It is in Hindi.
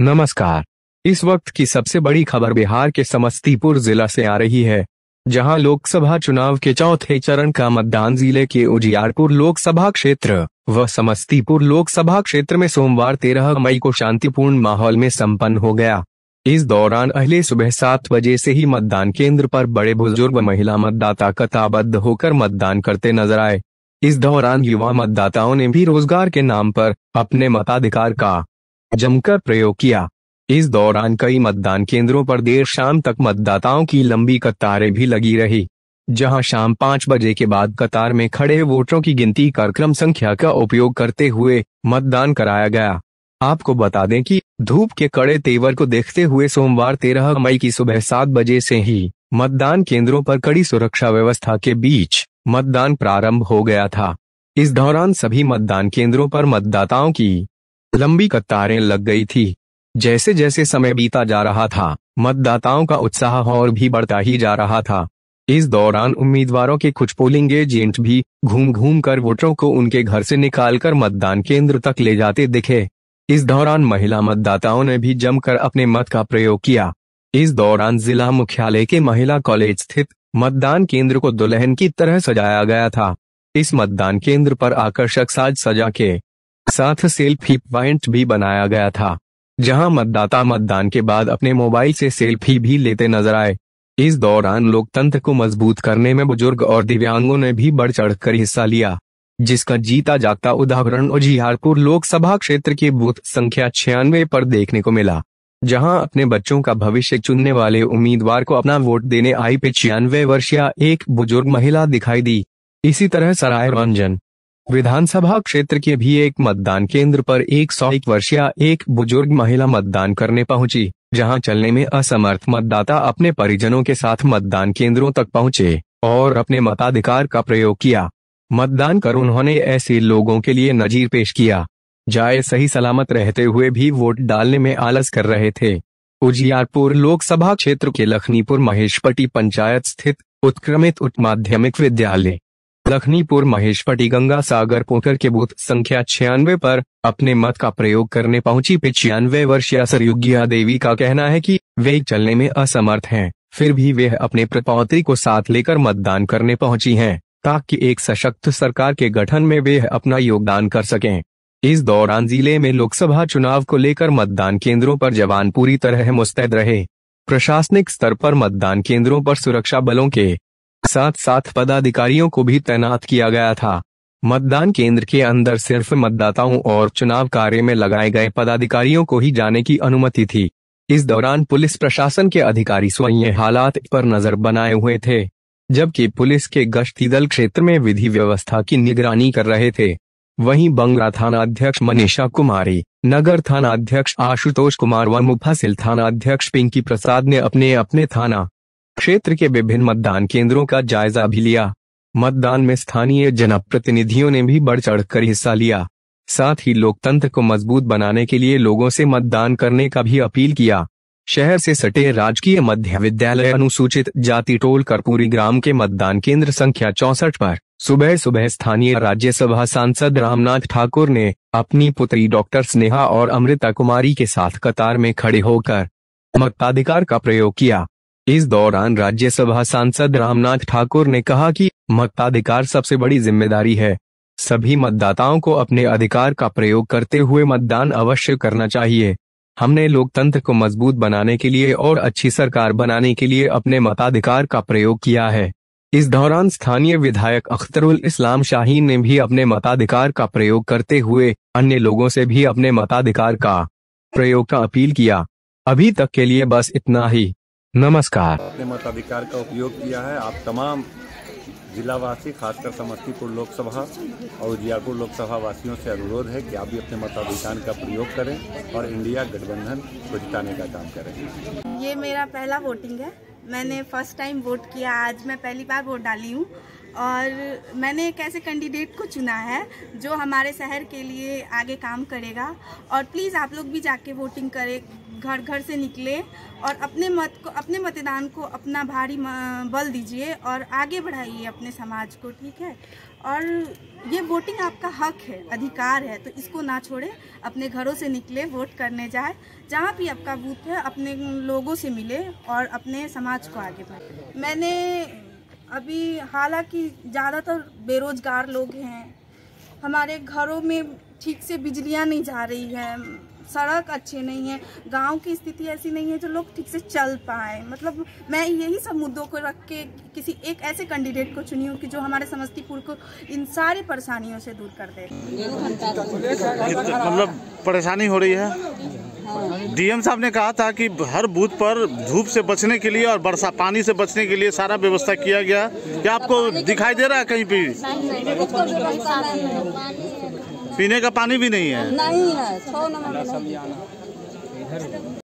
नमस्कार इस वक्त की सबसे बड़ी खबर बिहार के समस्तीपुर जिला से आ रही है जहां लोकसभा चुनाव के चौथे चरण का मतदान जिले के उजियारपुर लोकसभा क्षेत्र व समस्तीपुर लोकसभा क्षेत्र में सोमवार 13 मई को शांतिपूर्ण माहौल में संपन्न हो गया इस दौरान अहले सुबह सात बजे से ही मतदान केंद्र पर बड़े बुजुर्ग महिला मतदाता कताबद्ध होकर मतदान करते नजर आए इस दौरान युवा मतदाताओं ने भी रोजगार के नाम पर अपने मताधिकार का जमकर प्रयोग किया इस दौरान कई मतदान केंद्रों पर देर शाम तक मतदाताओं की लंबी कतारें भी लगी रही जहां शाम पांच बजे के बाद कतार में खड़े वोटरों की गिनती कार्यक्रम संख्या का उपयोग करते हुए मतदान कराया गया आपको बता दें कि धूप के कड़े तेवर को देखते हुए सोमवार 13 मई की सुबह सात बजे से ही मतदान केंद्रों पर कड़ी सुरक्षा व्यवस्था के बीच मतदान प्रारंभ हो गया था इस दौरान सभी मतदान केंद्रों पर मतदाताओं की लंबी कतारें लग गई थी जैसे जैसे समय बीता जा रहा था मतदाताओं का उत्साह और भी बढ़ता ही जा रहा था इस दौरान उम्मीदवारों के कुछ पोलिंग एजेंट भी घूम घूम कर वोटरों को उनके घर से निकालकर मतदान केंद्र तक ले जाते दिखे इस दौरान महिला मतदाताओं ने भी जमकर अपने मत का प्रयोग किया इस दौरान जिला मुख्यालय के महिला कॉलेज स्थित मतदान केंद्र को दुल्हन की तरह सजाया गया था इस मतदान केंद्र पर आकर्षक साज सजा के साथ सेल्फी पॉइंट भी बनाया गया था जहां मतदाता मतदान के बाद अपने मोबाइल से सेल्फी भी लेते नजर आए इस दौरान लोकतंत्र को मजबूत करने में बुजुर्ग और दिव्यांगों ने भी बढ़ चढ़ हिस्सा लिया जिसका जीता जागता उदाहरण उजियारपुर लोकसभा क्षेत्र के बूथ संख्या छियानवे पर देखने को मिला जहां अपने बच्चों का भविष्य चुनने वाले उम्मीदवार को अपना वोट देने आई पे छियानवे वर्षीय एक बुजुर्ग महिला दिखाई दी इसी तरह सराय रंजन विधानसभा क्षेत्र के भी एक मतदान केंद्र पर एक सौ एक वर्षीय एक बुजुर्ग महिला मतदान करने पहुंची जहां चलने में असमर्थ मतदाता अपने परिजनों के साथ मतदान केंद्रों तक पहुंचे और अपने मताधिकार का प्रयोग किया मतदान कर उन्होंने ऐसे लोगों के लिए नजीर पेश किया जाए सही सलामत रहते हुए भी वोट डालने में आलस कर रहे थे उजियारपुर लोकसभा क्षेत्र के लखनीपुर महेशपटी पंचायत स्थित उत्क्रमित उच्च माध्यमिक विद्यालय लखनीपुर महेशपटी गंगा सागर पोखर के बूथ संख्या छियानवे पर अपने मत का प्रयोग करने पहुंची पिछयानवे वर्षीय सरयुग्या देवी का कहना है कि वे चलने में असमर्थ हैं, फिर भी वे अपने प्रपौत्री को साथ लेकर मतदान करने पहुंची हैं ताकि एक सशक्त सरकार के गठन में वे अपना योगदान कर सकें इस दौरान जिले में लोकसभा चुनाव को लेकर मतदान केंद्रों पर जवान पूरी तरह मुस्तैद रहे प्रशासनिक स्तर पर मतदान केंद्रों पर सुरक्षा बलों के साथ साथ पदाधिकारियों को भी तैनात किया गया था मतदान केंद्र के अंदर सिर्फ मतदाताओं और चुनाव कार्य में लगाए गए पदाधिकारियों को ही जाने की अनुमति थी इस दौरान पुलिस प्रशासन के अधिकारी स्वयं हालात पर नजर बनाए हुए थे जबकि पुलिस के गश्ती दल क्षेत्र में विधि व्यवस्था की निगरानी कर रहे थे वहीं बंगला थाना अध्यक्ष मनीषा कुमारी नगर थाना अध्यक्ष आशुतोष कुमार व मुफासिल थाना अध्यक्ष पिंकी प्रसाद ने अपने अपने थाना क्षेत्र के विभिन्न मतदान केंद्रों का जायजा भी लिया मतदान में स्थानीय जनप्रतिनिधियों ने भी बढ़ चढ़कर हिस्सा लिया साथ ही लोकतंत्र को मजबूत बनाने के लिए लोगों से मतदान करने का भी अपील किया शहर से सटे राजकीय मध्य विद्यालय अनुसूचित जाति टोल कर्पूरी ग्राम के मतदान केंद्र संख्या चौसठ पर सुबह सुबह स्थानीय राज्यसभा सांसद रामनाथ ठाकुर ने अपनी पुत्री डॉक्टर स्नेहा और अमृता कुमारी के साथ कतार में खड़े होकर मताधिकार का प्रयोग किया इस दौरान राज्यसभा सांसद रामनाथ ठाकुर ने कहा कि मताधिकार सबसे बड़ी जिम्मेदारी है सभी मतदाताओं को अपने अधिकार का प्रयोग करते हुए मतदान अवश्य करना चाहिए हमने लोकतंत्र को मजबूत बनाने के लिए और अच्छी सरकार बनाने के लिए अपने मताधिकार का प्रयोग किया है इस दौरान स्थानीय विधायक अख्तरुल इस्लाम शाहीन ने भी अपने मताधिकार का प्रयोग करते हुए अन्य लोगों से भी अपने मताधिकार का प्रयोग का अपील किया अभी तक के लिए बस इतना ही नमस्कार अपने मताधिकार का उपयोग किया है आप तमाम जिलावासी खासकर समस्तीपुर लोकसभा और उजियापुर लोकसभा वासियों से अनुरोध है कि आप भी अपने मताधिकार का प्रयोग करें और इंडिया गठबंधन को जिताने का काम करें ये मेरा पहला वोटिंग है मैंने फर्स्ट टाइम वोट किया आज मैं पहली बार वोट डाली हूँ और मैंने एक ऐसे कैंडिडेट को चुना है जो हमारे शहर के लिए आगे काम करेगा और प्लीज़ आप लोग भी जाके वोटिंग करें घर घर से निकले और अपने मत को अपने मतदान को अपना भारी बल दीजिए और आगे बढ़ाइए अपने समाज को ठीक है और ये वोटिंग आपका हक है अधिकार है तो इसको ना छोड़े अपने घरों से निकले वोट करने जाए जहाँ भी आपका बूथ है अपने लोगों से मिले और अपने समाज को आगे बढ़ाए मैंने अभी हालांकि ज़्यादातर बेरोजगार लोग हैं हमारे घरों में ठीक से बिजलियाँ नहीं जा रही है सड़क अच्छी नहीं है गांव की स्थिति ऐसी नहीं है जो लोग ठीक से चल पाए मतलब मैं यही सब मुद्दों को रख के किसी एक ऐसे कैंडिडेट को चुनी हूँ कि जो हमारे समस्तीपुर को इन सारी परेशानियों से दूर कर दे मतलब परेशानी हो रही है डीएम साहब ने कहा था कि हर बूथ पर धूप से बचने के लिए और बरसा पानी से बचने के लिए सारा व्यवस्था किया गया क्या आपको दिखाई दे रहा है कहीं भी पीने का पानी भी नहीं है नहीं है